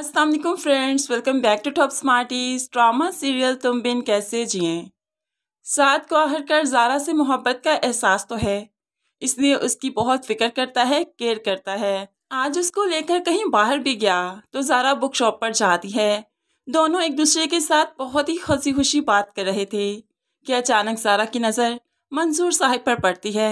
अस्सलाम वालेकुम friends welcome back to Top Smarties drama serial तुम बिन कैसे जिए साद को आहर कर जारा से मोहब्बत का एहसास तो है इसलिए उसकी बहुत फिक्र करता है केयर करता है आज उसको लेकर कहीं बाहर भी गया तो जारा बुक शॉप पर जाती है दोनों एक दूसरे के साथ बहुत ही हंसी खुशी बात कर रहे थे कि अचानक जारा की नज़र मंसूर साहिब पर पड़ती है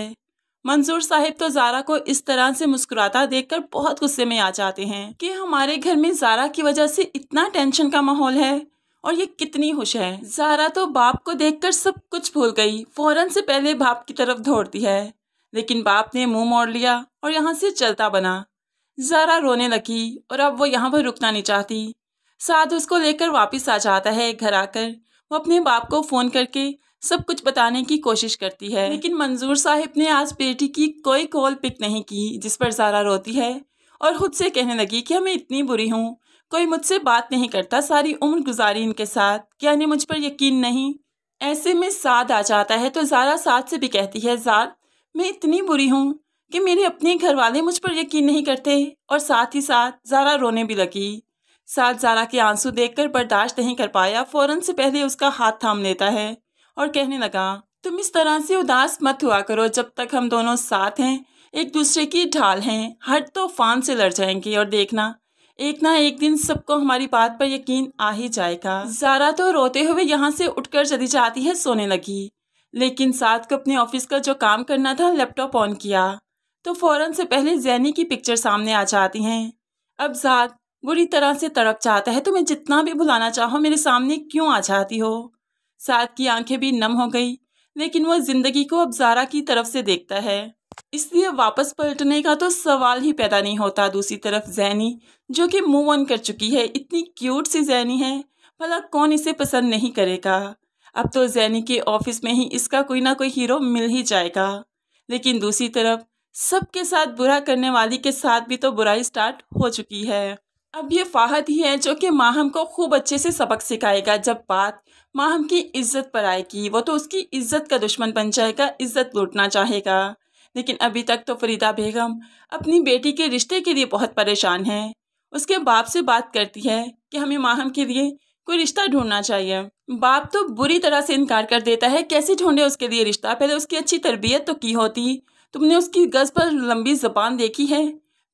मंजूर साहब तो जारा को इस तरह से मुस्कुराता देखकर बहुत गुस्से में आ जाते हैं कि हमारे घर में जारा की वजह से इतना टेंशन का माहौल है और ये कितनी खुश है जारा तो बाप को देखकर सब कुछ भूल गई फौरन से पहले बाप की तरफ दौड़ती है लेकिन बाप ने मुंह मोड़ लिया और यहाँ से चलता बना जारा रोने लगी और अब वो यहाँ पर रुकना नहीं चाहती साथ उसको लेकर वापस आ जाता है घर आकर वो अपने बाप को फ़ोन करके सब कुछ बताने की कोशिश करती है लेकिन मंजूर साहिब ने आज बेटी की कोई कॉल पिक नहीं की जिस पर जारा रोती है और ख़ुद से कहने लगी कि मैं इतनी बुरी हूँ कोई मुझसे बात नहीं करता सारी उम्र गुजारी इनके साथ इन्हें मुझ पर यकीन नहीं ऐसे में साद आ जाता है तो ज़ारा साद से भी कहती है जार मैं इतनी बुरी हूँ कि मेरे अपने घर वाले मुझ पर यकीन नहीं करते और साथ ही साथ ज़ारा रोने भी लगी साथ ज़ारा के आंसू देखकर बर्दाश्त नहीं कर पाया फ़ौरन से पहले उसका हाथ थाम लेता है और कहने लगा तुम इस तरह से उदास मत हुआ करो जब तक हम दोनों साथ हैं एक दूसरे की ढाल हैं हर तूफान तो से लड़ जाएंगे और देखना एक ना एक दिन सबको हमारी बात पर यकीन आ ही जाएगा जारा तो रोते हुए यहाँ से उठकर चली जाती है सोने लगी लेकिन साथ को अपने ऑफिस का जो काम करना था लैपटॉप ऑन किया तो फौरन से पहले जैनी की पिक्चर सामने आ जाती हैं अब जात बुरी तरह से तड़प जाता है तुम्हें जितना भी बुलाना चाहो मेरे सामने क्यों आ जाती हो साथ की आंखें भी नम हो गई लेकिन वह जिंदगी को अब जारा की तरफ से देखता है इसलिए वापस पलटने का तो सवाल ही पैदा नहीं होता दूसरी तरफ जैनी जो कि मूव ऑन कर चुकी है इतनी क्यूट सी जैनी है भला कौन इसे पसंद नहीं करेगा अब तो जैनी के ऑफिस में ही इसका कोई ना कोई हीरो मिल ही जाएगा लेकिन दूसरी तरफ सबके साथ बुरा करने वाली के साथ भी तो बुराई स्टार्ट हो चुकी है अब ये फाहद ही है जो कि माहम को खूब अच्छे से सबक सिखाएगा जब बात माहम की इज्जत पर आएगी वो तो उसकी इज्जत का दुश्मन बन जाएगा इज्जत लूटना चाहेगा लेकिन अभी तक तो फरीदा बेगम अपनी बेटी के रिश्ते के लिए बहुत परेशान है उसके बाप से बात करती है कि हमें माहम के लिए कोई रिश्ता ढूंढना चाहिए बाप तो बुरी तरह से इनकार कर देता है कैसे ढूंढे उसके लिए रिश्ता पहले उसकी अच्छी तरबियत तो की होती तुमने उसकी गज पर लंबी जबान देखी है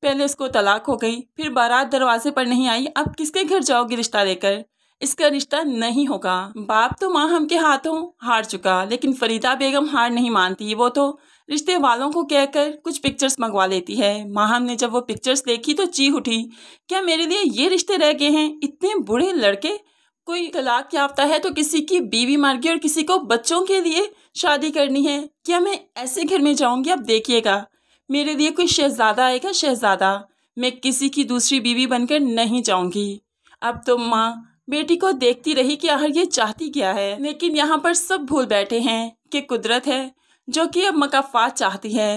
पहले उसको तलाक हो गई फिर बारात दरवाजे पर नहीं आई अब किसके घर जाओगी रिश्ता लेकर इसका रिश्ता नहीं होगा बाप तो माँ हम के हाथों हार चुका लेकिन फरीदा बेगम हार नहीं मानती वो तो रिश्ते वालों को कहकर कुछ पिक्चर्स मंगवा लेती है माहम ने जब वो पिक्चर्स देखी तो चीख उठी क्या मेरे लिए ये रिश्ते रह गए हैं इतने बुढ़े लड़के कोई तलाक याफ्ता है तो किसी की बीवी मार गई और किसी को बच्चों के लिए शादी करनी है क्या मैं ऐसे घर में जाऊंगी आप देखिएगा मेरे लिए कोई शहजादा आएगा शहजादा मैं किसी की दूसरी बीवी बनकर नहीं जाऊंगी अब तो माँ बेटी को देखती रही कि आखिर ये चाहती क्या है लेकिन यहाँ पर सब भूल बैठे हैं कि कुदरत है जो कि अब मकाफात चाहती है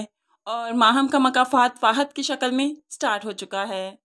और माहम का मकाफात फाहत की शक्ल में स्टार्ट हो चुका है